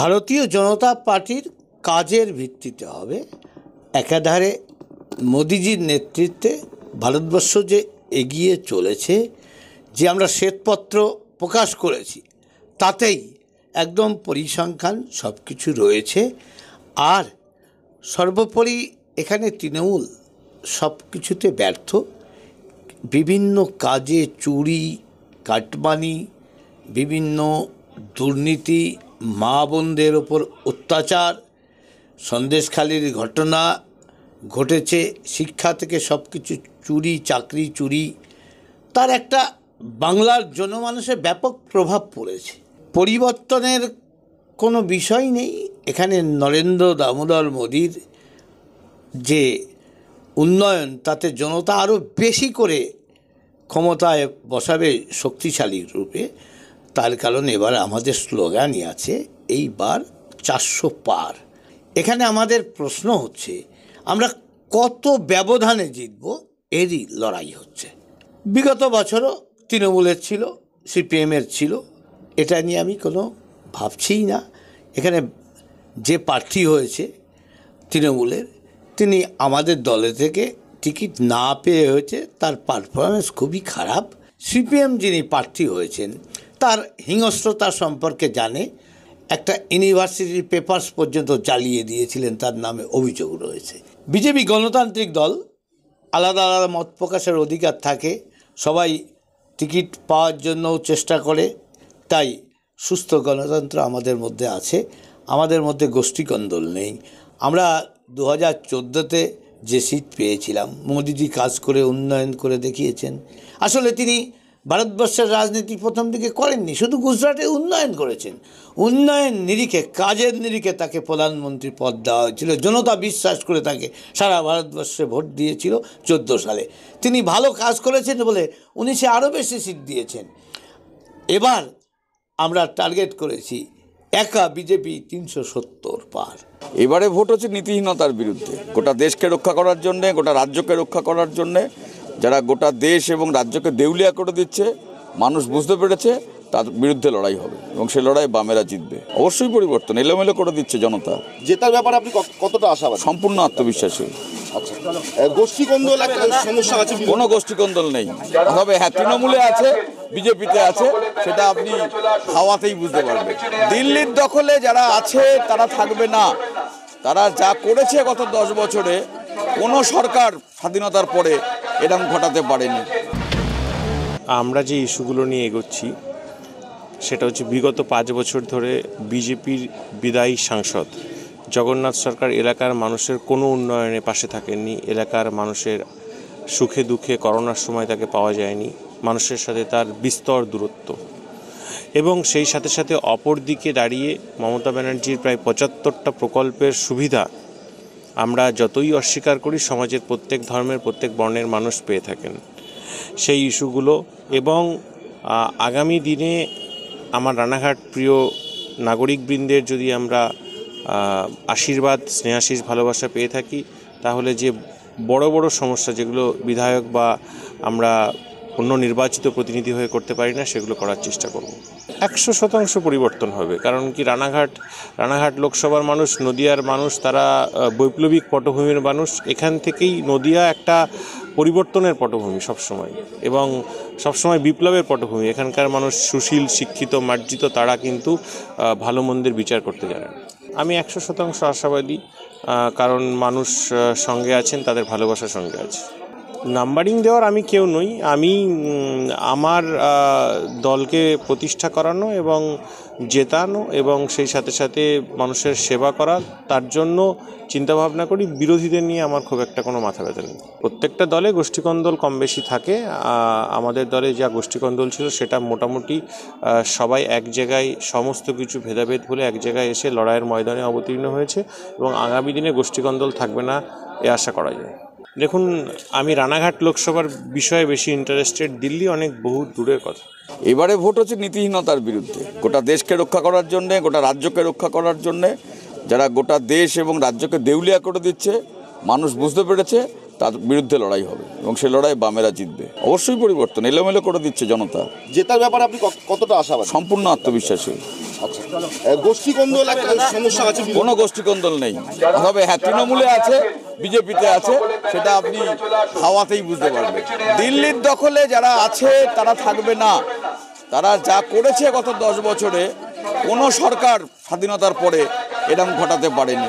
ভারতীয় জনতা পার্টির কাজের ভিত্তিতে হবে একাধারে মোদিজির নেতৃত্বে ভারতবর্ষ যে এগিয়ে চলেছে যে আমরা শ্বেতপত্র প্রকাশ করেছি তাতেই একদম পরিসংখ্যান সব কিছু রয়েছে আর সর্বোপরি এখানে তৃণমূল সব কিছুতে ব্যর্থ বিভিন্ন কাজে চুরি কাটমানি বিভিন্ন দুর্নীতি মা বোনদের ওপর অত্যাচার সন্দেশখালির ঘটনা ঘটেছে শিক্ষা থেকে সব কিছু চুরি চাকরি চুরি তার একটা বাংলার জনমানুষে ব্যাপক প্রভাব পড়েছে পরিবর্তনের কোনো বিষয় নেই এখানে নরেন্দ্র দামোদর মোদীর যে উন্নয়ন তাতে জনতা আরও বেশি করে ক্ষমতায় বসাবে শক্তিশালী রূপে তার কারণ এবার আমাদের স্লোগানই আছে এইবার চারশো পার এখানে আমাদের প্রশ্ন হচ্ছে আমরা কত ব্যবধানে জিতব এরই লড়াই হচ্ছে বিগত বছরও তৃণমূলের ছিল সিপিএমের ছিল এটা নিয়ে আমি কোনো ভাবছিই না এখানে যে প্রার্থী হয়েছে তৃণমূলের তিনি আমাদের দলে থেকে টিকিট না পেয়ে হয়েছে তার পারফরমেন্স খুবই খারাপ সিপিএম যিনি প্রার্থী হয়েছেন তার হিংস্রতা সম্পর্কে জানে একটা ইউনিভার্সিটির পেপার্স পর্যন্ত চালিয়ে দিয়েছিলেন তার নামে অভিযোগ রয়েছে বিজেপি গণতান্ত্রিক দল আলাদা আলাদা মত প্রকাশের অধিকার থাকে সবাই টিকিট পাওয়ার জন্যও চেষ্টা করে তাই সুস্থ গণতন্ত্র আমাদের মধ্যে আছে আমাদের মধ্যে গোষ্ঠীকন্দল নেই আমরা দু হাজার চোদ্দোতে যে সিট পেয়েছিলাম মোদিজি কাজ করে উন্নয়ন করে দেখিয়েছেন আসলে তিনি ভারতবর্ষের রাজনীতি প্রথম দিকে করেননি শুধু গুজরাটে উন্নয়ন করেছেন উন্নয়ন নিরিখে কাজের নিরিখে তাকে প্রধানমন্ত্রী পদ দেওয়া হয়েছিল জনতা বিশ্বাস করে তাকে সারা ভারতবর্ষে ভোট দিয়েছিল ১৪ সালে তিনি ভালো কাজ করেছেন বলে উনি সে আরও বেশি সিট দিয়েছেন এবার আমরা টার্গেট করেছি একা বিজেপি তিনশো সত্তর পার এবারে ভোট হচ্ছে নীতিহীনতার বিরুদ্ধে গোটা দেশকে রক্ষা করার জন্যে গোটা রাজ্যকে রক্ষা করার জন্যে যারা গোটা দেশ এবং রাজ্যকে দেউলিয়া করে দিচ্ছে মানুষ বুঝতে পেরেছে তার বিরুদ্ধে লড়াই হবে এবং সে লড়াই বামেরা জিতবে অবশ্যই পরিবর্তন এলোমেলো করে দিচ্ছে জনতা জেতার ব্যাপারে আপনি কতটা আশাবাদ সম্পূর্ণ আত্মবিশ্বাসী আচ্ছা, কোনো গোষ্ঠীকন্দল নেই তবে হ্যাঁ তৃণমূলে আছে বিজেপিতে আছে সেটা আপনি হাওয়াতেই বুঝতে পারবেন দিল্লির দখলে যারা আছে তারা থাকবে না তারা যা করেছে গত দশ বছরে কোনো সরকার স্বাধীনতার পরে এরকম ঘটাতে পারেনি আমরা যে ইস্যুগুলো নিয়ে এগোচ্ছি সেটা হচ্ছে বিগত পাঁচ বছর ধরে বিজেপির বিদায়ী সাংসদ জগন্নাথ সরকার এলাকার মানুষের কোনো উন্নয়নে পাশে থাকেননি এলাকার মানুষের সুখে দুঃখে করোনার সময় তাকে পাওয়া যায়নি মানুষের সাথে তার বিস্তর দূরত্ব এবং সেই সাথে সাথে অপর দিকে দাঁড়িয়ে মমতা ব্যানার্জির প্রায় পঁচাত্তরটা প্রকল্পের সুবিধা আমরা যতই অস্বীকার করি সমাজের প্রত্যেক ধর্মের প্রত্যেক বর্ণের মানুষ পেয়ে থাকেন সেই ইস্যুগুলো এবং আগামী দিনে আমার রানাঘাট প্রিয় নাগরিকবৃন্দের যদি আমরা আশীর্বাদ স্নেহাশীষ ভালোবাসা পেয়ে থাকি তাহলে যে বড় বড় সমস্যা যেগুলো বিধায়ক বা আমরা অন্য নির্বাচিত প্রতিনিধি হয়ে করতে পারি না সেগুলো করার চেষ্টা করব একশো শতাংশ পরিবর্তন হবে কারণ কি রানাঘাট রানাঘাট লোকসভার মানুষ নদিয়ার মানুষ তারা বৈপ্লবিক পটভূমির মানুষ এখান থেকেই নদিয়া একটা পরিবর্তনের পটভূমি সবসময় এবং সবসময় বিপ্লবের পটভূমি এখানকার মানুষ সুশীল শিক্ষিত মার্জিত তারা কিন্তু ভালো মন্দের বিচার করতে জানেন আমি একশো শতাংশ আশাবাদী কারণ মানুষ সঙ্গে আছেন তাদের ভালোবাসা সঙ্গে আছে নাম্বারিং দেওয়ার আমি কেউ নই আমি আমার দলকে প্রতিষ্ঠা করানো এবং জেতানো এবং সেই সাথে সাথে মানুষের সেবা করা তার জন্য চিন্তাভাবনা করি বিরোধীদের নিয়ে আমার খুব একটা কোনো মাথা ব্যথা নেই প্রত্যেকটা দলে গোষ্ঠীকন্দল কম বেশি থাকে আমাদের দলে যা গোষ্ঠীকন্দল ছিল সেটা মোটামুটি সবাই এক জায়গায় সমস্ত কিছু ভেদাভেদ ভুলে এক জায়গায় এসে লড়াইয়ের ময়দানে অবতীর্ণ হয়েছে এবং আগামী দিনে গোষ্ঠীকন্দল থাকবে না এ আশা করা যায় দেখুন আমি রানাঘাট লোকসভার বিষয়ে বেশি ইন্টারেস্টেড দিল্লি অনেক বহু দূরের কথা এবারে ভোট হচ্ছে নীতিহীনতার বিরুদ্ধে গোটা দেশকে রক্ষা করার জন্যে গোটা রাজ্যকে রক্ষা করার জন্যে যারা গোটা দেশ এবং রাজ্যকে দেউলিয়া করে দিচ্ছে মানুষ বুঝতে পেরেছে তার বিরুদ্ধে লড়াই হবে এবং সেই লড়াই বামেরা জিতবে অবশ্যই পরিবর্তন এলোমেলো করে দিচ্ছে জনতা জেতার ব্যাপারে আপনি কতটা আশাবাদ সম্পূর্ণ আত্মবিশ্বাসী আচ্ছা, কোনো কন্দল নেই তবে হ্যাঁ তৃণমূলে আছে বিজেপিতে আছে সেটা আপনি হাওয়াতেই বুঝতে পারবেন দিল্লির দখলে যারা আছে তারা থাকবে না তারা যা করেছে গত দশ বছরে কোনো সরকার স্বাধীনতার পরে এরম ঘটাতে পারেনি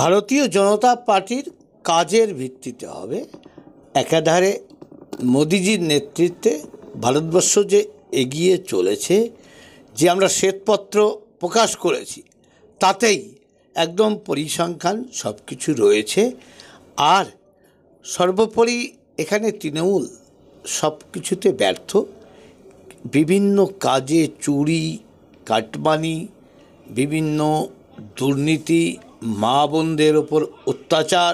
ভারতীয় জনতা পার্টির কাজের ভিত্তিতে হবে একাধারে মোদিজির নেতৃত্বে ভারতবর্ষ যে এগিয়ে চলেছে যে আমরা শ্বেতপত্র প্রকাশ করেছি তাতেই একদম পরিসংখ্যান সব কিছু রয়েছে আর সর্বোপরি এখানে তৃণমূল সব কিছুতে ব্যর্থ বিভিন্ন কাজে চুরি কাটমানি বিভিন্ন দুর্নীতি মা বোনদের ওপর অত্যাচার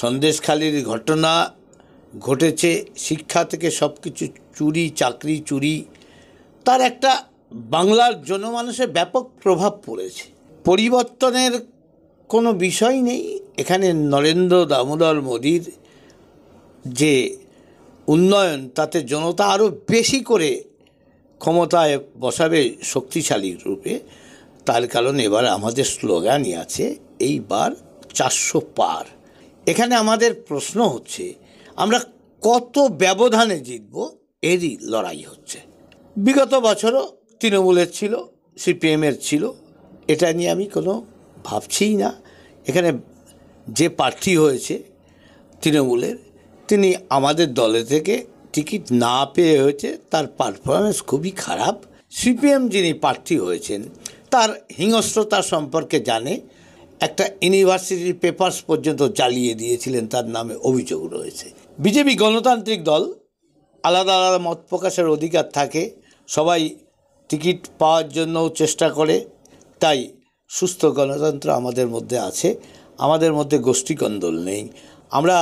সন্দেশখালির ঘটনা ঘটেছে শিক্ষা থেকে সব কিছু চুরি চাকরি চুরি তার একটা বাংলার জনমানুষে ব্যাপক প্রভাব পড়েছে পরিবর্তনের কোনো বিষয় নেই এখানে নরেন্দ্র দামোদর মোদীর যে উন্নয়ন তাতে জনতা আরও বেশি করে ক্ষমতায় বসাবে শক্তিশালী রূপে তার কারণ এবার আমাদের স্লোগানই আছে এইবার চারশো পার এখানে আমাদের প্রশ্ন হচ্ছে আমরা কত ব্যবধানে জিতব এরই লড়াই হচ্ছে বিগত বছরও তৃণমূলের ছিল সিপিএমের ছিল এটা নিয়ে আমি কোনো ভাবছিই না এখানে যে প্রার্থী হয়েছে তৃণমূলের তিনি আমাদের দলে থেকে টিকিট না পেয়ে হয়েছে তার পারফরমেন্স খুবই খারাপ সিপিএম যিনি প্রার্থী হয়েছেন তার হিংস্রতা সম্পর্কে জানে একটা ইউনিভার্সিটির পেপার্স পর্যন্ত চালিয়ে দিয়েছিলেন তার নামে অভিযোগ রয়েছে বিজেপি গণতান্ত্রিক দল আলাদা আলাদা মত প্রকাশের অধিকার থাকে সবাই টিকিট পাওয়ার জন্য চেষ্টা করে তাই সুস্থ গণতন্ত্র আমাদের মধ্যে আছে আমাদের মধ্যে গোষ্ঠীকন্দল নেই আমরা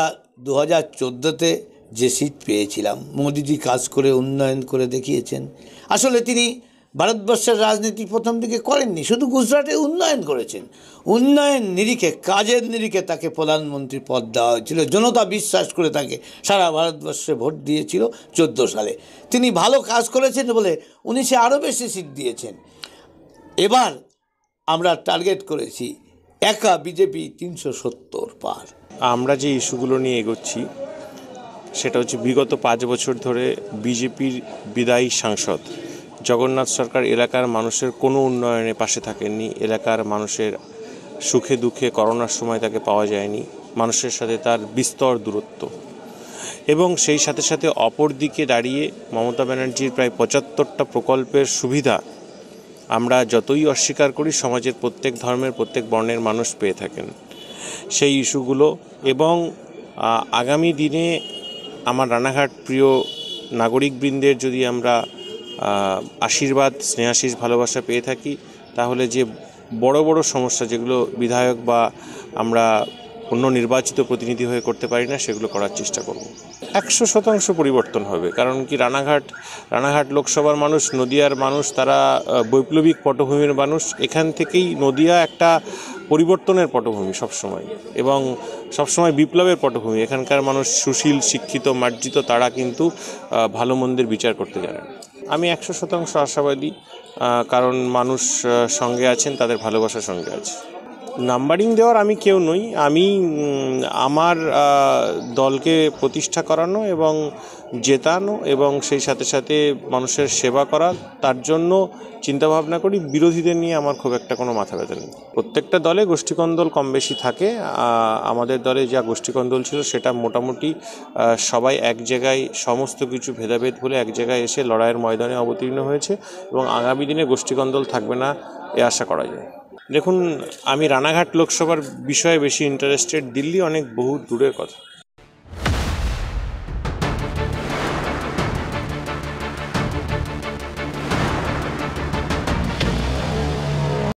দু হাজার চোদ্দোতে যে সিট পেয়েছিলাম মোদিজি কাজ করে উন্নয়ন করে দেখিয়েছেন আসলে তিনি ভারতবর্ষের রাজনীতি প্রথম দিকে করেননি শুধু গুজরাটে উন্নয়ন করেছেন উন্নয়ন নিরিখে কাজের নিরিখে তাকে প্রধানমন্ত্রী পদ দেওয়া হয়েছিল জনতা বিশ্বাস করে তাকে সারা ভারতবর্ষে ভোট দিয়েছিল চোদ্দো সালে তিনি ভালো কাজ করেছেন বলে উনি সে আরও বেশি সিট দিয়েছেন এবার আমরা টার্গেট করেছি একা বিজেপি তিনশো সত্তর পার আমরা যে ইস্যুগুলো নিয়ে এগোচ্ছি সেটা হচ্ছে বিগত পাঁচ বছর ধরে বিজেপির বিদায়ী সাংসদ জগন্নাথ সরকার এলাকার মানুষের কোনো উন্নয়নে পাশে থাকেননি এলাকার মানুষের সুখে দুঃখে করোনার সময় তাকে পাওয়া যায়নি মানুষের সাথে তার বিস্তর দূরত্ব এবং সেই সাথে সাথে অপর দিকে দাঁড়িয়ে মমতা ব্যানার্জির প্রায় পঁচাত্তরটা প্রকল্পের সুবিধা আমরা যতই অস্বীকার করি সমাজের প্রত্যেক ধর্মের প্রত্যেক বর্ণের মানুষ পেয়ে থাকেন সেই ইস্যুগুলো এবং আগামী দিনে আমার রানাঘাট প্রিয় নাগরিকবৃন্দের যদি আমরা আশীর্বাদ স্নেহাশীষ ভালোবাসা পেয়ে থাকি তাহলে যে বড় বড় সমস্যা যেগুলো বিধায়ক বা আমরা অন্য নির্বাচিত প্রতিনিধি হয়ে করতে পারি না সেগুলো করার চেষ্টা করব একশো শতাংশ পরিবর্তন হবে কারণ কি রানাঘাট রানাঘাট লোকসভার মানুষ নদিয়ার মানুষ তারা বৈপ্লবিক পটভূমির মানুষ এখান থেকেই নদিয়া একটা পরিবর্তনের পটভূমি সবসময় এবং সবসময় বিপ্লবের পটভূমি এখানকার মানুষ সুশীল শিক্ষিত মার্জিত তারা কিন্তু ভালো মন্দের বিচার করতে জানেন আমি একশো শতাংশ আশাবাদী কারণ মানুষ সঙ্গে আছেন তাদের ভালোবাসার সঙ্গে আছে নাম্বারিং দেওয়ার আমি কেউ নই আমি আমার দলকে প্রতিষ্ঠা করানো এবং জেতানো এবং সেই সাথে সাথে মানুষের সেবা করা তার জন্য চিন্তাভাবনা করি বিরোধীদের নিয়ে আমার খুব একটা কোনো মাথা ব্যথা নেই প্রত্যেকটা দলে গোষ্ঠীকন্দল কম বেশি থাকে আমাদের দলে যা গোষ্ঠীকন্দল ছিল সেটা মোটামুটি সবাই এক জায়গায় সমস্ত কিছু ভেদাভেদ বলে এক জায়গায় এসে লড়াইয়ের ময়দানে অবতীর্ণ হয়েছে এবং আগামী দিনে গোষ্ঠীকন্দল থাকবে না এ আশা করা যায় দেখুন আমি রানাঘাট লোকসভার বিষয়ে বেশি ইন্টারেস্টেড দিল্লি অনেক বহু দূরের কথা